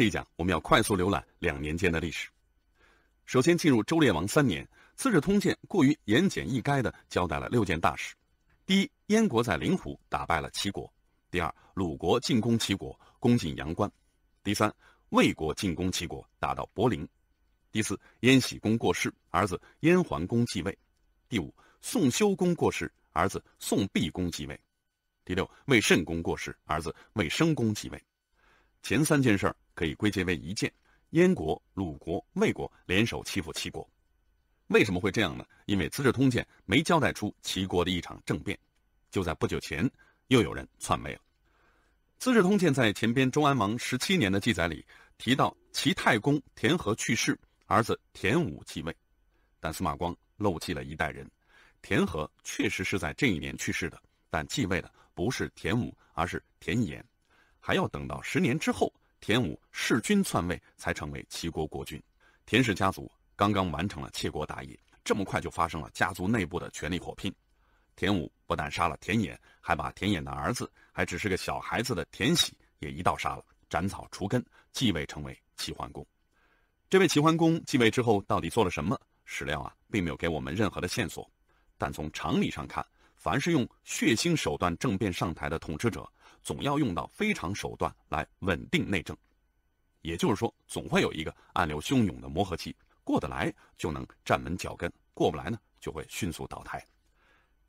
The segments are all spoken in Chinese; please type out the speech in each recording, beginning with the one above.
这一讲我们要快速浏览两年间的历史。首先进入周烈王三年，《资治通鉴》过于言简意赅地交代了六件大事：第一，燕国在灵狐打败了齐国；第二，鲁国进攻齐国，攻进阳关；第三，魏国进攻齐国，打到柏林；第四，燕喜公过世，儿子燕桓公继位；第五，宋修公过世，儿子宋毕公继位；第六，魏慎公过世，儿子魏申公继位。前三件事儿。可以归结为一件：燕国、鲁国、魏国联手欺负齐国。为什么会这样呢？因为《资治通鉴》没交代出齐国的一场政变。就在不久前，又有人篡位了。《资治通鉴》在前边周安王十七年的记载里提到，齐太公田和去世，儿子田武继位。但司马光漏记了一代人，田和确实是在这一年去世的，但继位的不是田武，而是田衍，还要等到十年之后。田武弑君篡位，才成为齐国国君。田氏家族刚刚完成了窃国大业，这么快就发生了家族内部的权力火拼。田武不但杀了田衍，还把田衍的儿子，还只是个小孩子的田喜也一道杀了，斩草除根，继位成为齐桓公。这位齐桓公继位之后，到底做了什么？史料啊，并没有给我们任何的线索。但从常理上看，凡是用血腥手段政变上台的统治者，总要用到非常手段来稳定内政，也就是说，总会有一个暗流汹涌的磨合期，过得来就能站稳脚跟，过不来呢就会迅速倒台。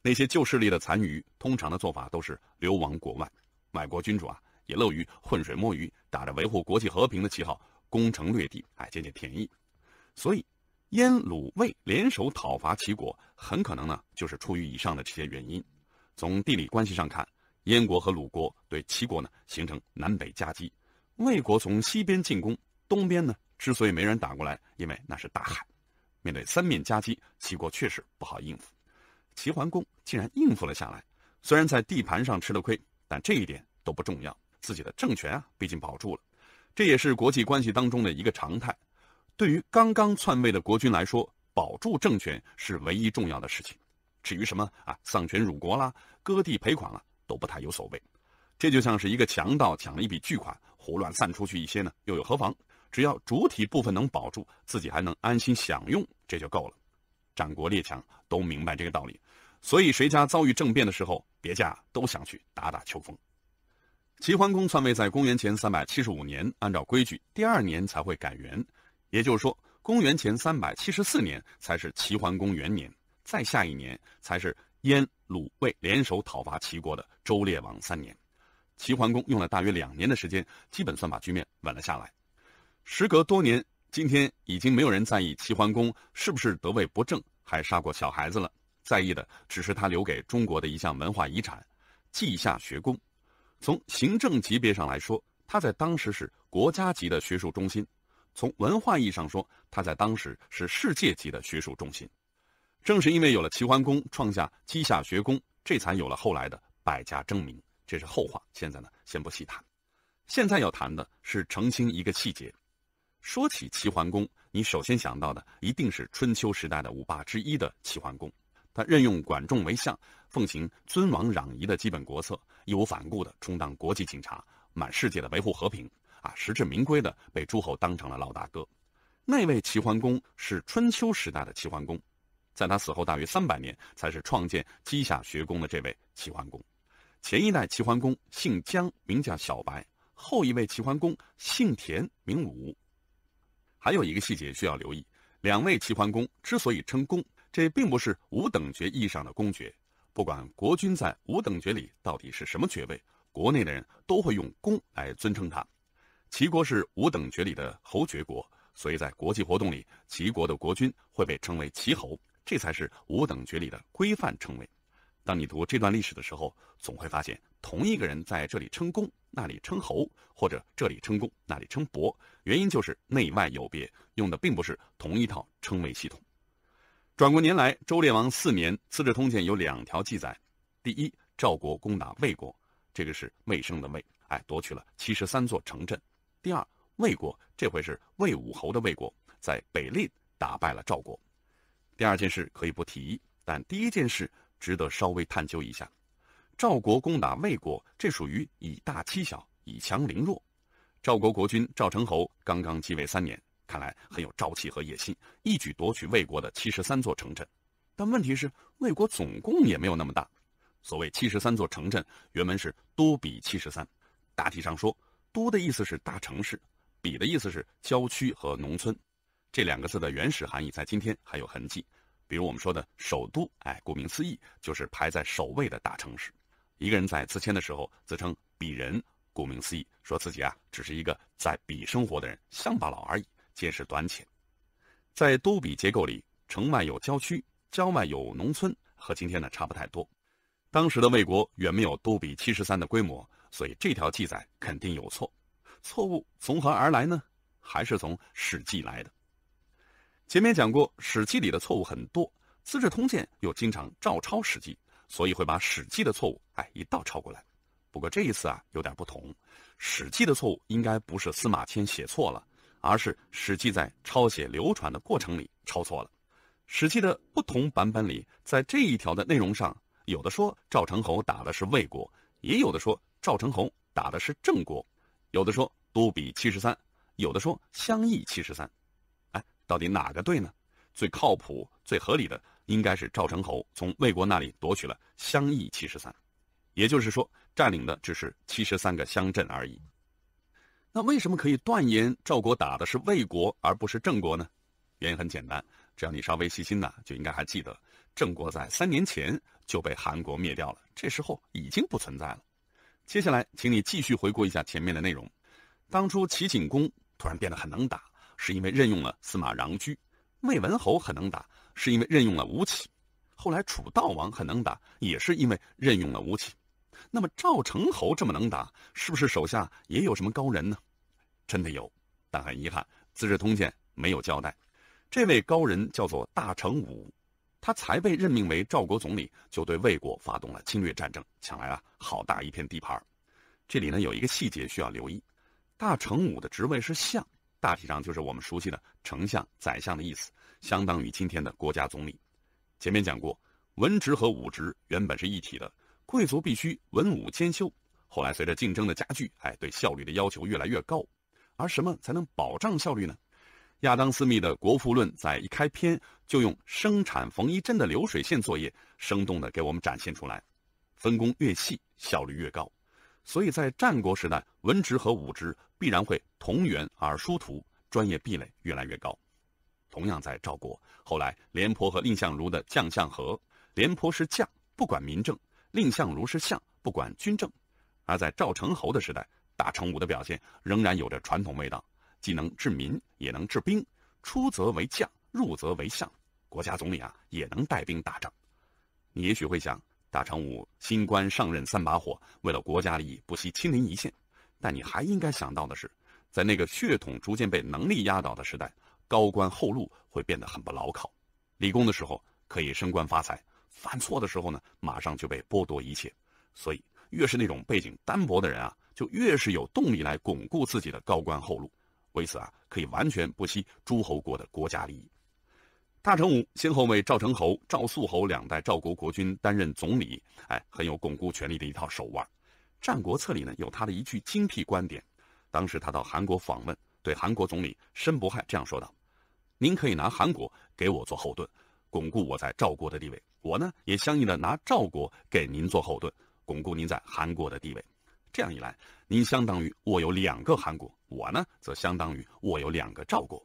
那些旧势力的残余，通常的做法都是流亡国外；买国君主啊，也乐于浑水摸鱼，打着维护国际和平的旗号攻城略地，哎，捡捡便宜。所以，燕、鲁、魏联手讨伐齐国，很可能呢就是出于以上的这些原因。从地理关系上看。燕国和鲁国对齐国呢形成南北夹击，魏国从西边进攻，东边呢之所以没人打过来，因为那是大海。面对三面夹击，齐国确实不好应付。齐桓公竟然应付了下来，虽然在地盘上吃了亏，但这一点都不重要，自己的政权啊毕竟保住了。这也是国际关系当中的一个常态。对于刚刚篡位的国君来说，保住政权是唯一重要的事情。至于什么啊丧权辱国啦，割地赔款了。都不太有所谓，这就像是一个强盗抢了一笔巨款，胡乱散出去一些呢，又有何妨？只要主体部分能保住，自己还能安心享用，这就够了。战国列强都明白这个道理，所以谁家遭遇政变的时候，别家都想去打打秋风。齐桓公篡位在公元前三百七十五年，按照规矩，第二年才会改元，也就是说，公元前三百七十四年才是齐桓公元年，再下一年才是燕、鲁、魏联手讨伐齐国的。周烈王三年，齐桓公用了大约两年的时间，基本算把局面稳了下来。时隔多年，今天已经没有人在意齐桓公是不是德位不正，还杀过小孩子了。在意的只是他留给中国的一项文化遗产——稷下学宫。从行政级别上来说，他在当时是国家级的学术中心；从文化意义上说，他在当时是世界级的学术中心。正是因为有了齐桓公创下稷下学宫，这才有了后来的。百家争鸣，这是后话。现在呢，先不细谈。现在要谈的是澄清一个细节。说起齐桓公，你首先想到的一定是春秋时代的五霸之一的齐桓公。他任用管仲为相，奉行尊王攘夷的基本国策，义无反顾地充当国际警察，满世界的维护和平，啊，实至名归的被诸侯当成了老大哥。那位齐桓公是春秋时代的齐桓公，在他死后大约三百年，才是创建稷下学宫的这位齐桓公。前一代齐桓公姓姜，名叫小白；后一位齐桓公姓田，名武。还有一个细节需要留意：两位齐桓公之所以称“公”，这并不是五等爵意义上的公爵。不管国君在五等爵里到底是什么爵位，国内的人都会用“公”来尊称他。齐国是五等爵里的侯爵国，所以在国际活动里，齐国的国君会被称为“齐侯”，这才是五等爵里的规范称谓。当你读这段历史的时候，总会发现同一个人在这里称公，那里称侯，或者这里称公，那里称伯。原因就是内外有别，用的并不是同一套称谓系统。转过年来，周烈王四年，《资治通鉴》有两条记载：第一，赵国攻打魏国，这个是魏生的魏，哎，夺取了七十三座城镇；第二，魏国这回是魏武侯的魏国，在北蔺打败了赵国。第二件事可以不提，但第一件事。值得稍微探究一下，赵国攻打魏国，这属于以大欺小，以强凌弱。赵国国君赵成侯刚刚继位三年，看来很有朝气和野心，一举夺取魏国的七十三座城镇。但问题是，魏国总共也没有那么大。所谓七十三座城镇，原文是都比七十三。大体上说，都的意思是大城市，比的意思是郊区和农村。这两个字的原始含义在今天还有痕迹。比如我们说的首都，哎，顾名思义就是排在首位的大城市。一个人在自谦的时候自称鄙人，顾名思义，说自己啊只是一个在鄙生活的人，乡巴佬而已，见识短浅。在都比结构里，城外有郊区，郊外有农村，和今天呢差不太多。当时的魏国远没有都比七十三的规模，所以这条记载肯定有错。错误从何而来呢？还是从《史记》来的。前面讲过，《史记》里的错误很多，《资治通鉴》又经常照抄《史记》，所以会把《史记》的错误哎一道抄过来。不过这一次啊，有点不同，《史记》的错误应该不是司马迁写错了，而是《史记》在抄写流传的过程里抄错了。《史记》的不同版本里，在这一条的内容上，有的说赵成侯打的是魏国，也有的说赵成侯打的是郑国，有的说都比七十三，有的说相邑七十三。到底哪个对呢？最靠谱、最合理的，应该是赵成侯从魏国那里夺取了襄邑七十三，也就是说，占领的只是七十三个乡镇而已。那为什么可以断言赵国打的是魏国而不是郑国呢？原因很简单，只要你稍微细心呢，就应该还记得，郑国在三年前就被韩国灭掉了，这时候已经不存在了。接下来，请你继续回顾一下前面的内容。当初齐景公突然变得很能打。是因为任用了司马穰苴，魏文侯很能打；是因为任用了吴起，后来楚悼王很能打，也是因为任用了吴起。那么赵成侯这么能打，是不是手下也有什么高人呢？真的有，但很遗憾，《资治通鉴》没有交代。这位高人叫做大成武，他才被任命为赵国总理，就对魏国发动了侵略战争，抢来啊好大一片地盘。这里呢有一个细节需要留意：大成武的职位是相。大体上就是我们熟悉的丞相、宰相的意思，相当于今天的国家总理。前面讲过，文职和武职原本是一体的，贵族必须文武兼修。后来随着竞争的加剧，哎，对效率的要求越来越高。而什么才能保障效率呢？亚当斯密的《国富论》在一开篇就用生产缝衣针的流水线作业，生动的给我们展现出来：分工越细，效率越高。所以在战国时代，文职和武职必然会同源而殊途，专业壁垒越来越高。同样在赵国，后来廉颇和蔺相如的将相和，廉颇是将，不管民政；蔺相如是相，不管军政。而在赵成侯的时代，大成武的表现仍然有着传统味道，既能治民，也能治兵，出则为将，入则为相，国家总理啊也能带兵打仗。你也许会想。大长武新官上任三把火，为了国家利益不惜亲临一线。但你还应该想到的是，在那个血统逐渐被能力压倒的时代，高官厚禄会变得很不牢靠。立功的时候可以升官发财，犯错的时候呢，马上就被剥夺一切。所以，越是那种背景单薄的人啊，就越是有动力来巩固自己的高官厚禄。为此啊，可以完全不惜诸侯国的国家利益。大成武先后为赵成侯、赵肃侯两代赵国国君担任总理，哎，很有巩固权力的一套手腕。《战国策》里呢有他的一句精辟观点。当时他到韩国访问，对韩国总理申不害这样说道：“您可以拿韩国给我做后盾，巩固我在赵国的地位；我呢也相应的拿赵国给您做后盾，巩固您在韩国的地位。这样一来，您相当于握有两个韩国，我呢则相当于握有两个赵国。”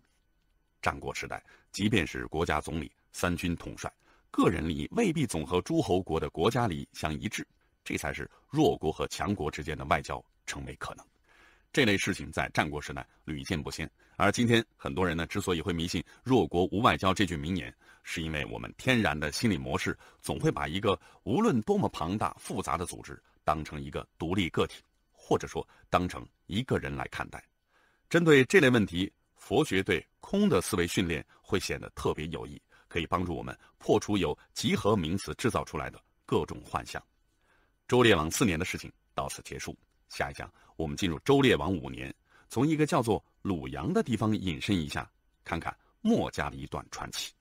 战国时代，即便是国家总理、三军统帅，个人利益未必总和诸侯国的国家利益相一致，这才是弱国和强国之间的外交成为可能。这类事情在战国时代屡见不鲜，而今天很多人呢之所以会迷信“弱国无外交”这句名言，是因为我们天然的心理模式总会把一个无论多么庞大复杂的组织当成一个独立个体，或者说当成一个人来看待。针对这类问题。佛学对空的思维训练会显得特别有益，可以帮助我们破除由集合名词制造出来的各种幻象。周烈王四年的事情到此结束，下一讲我们进入周烈王五年，从一个叫做鲁阳的地方引申一下，看看墨家的一段传奇。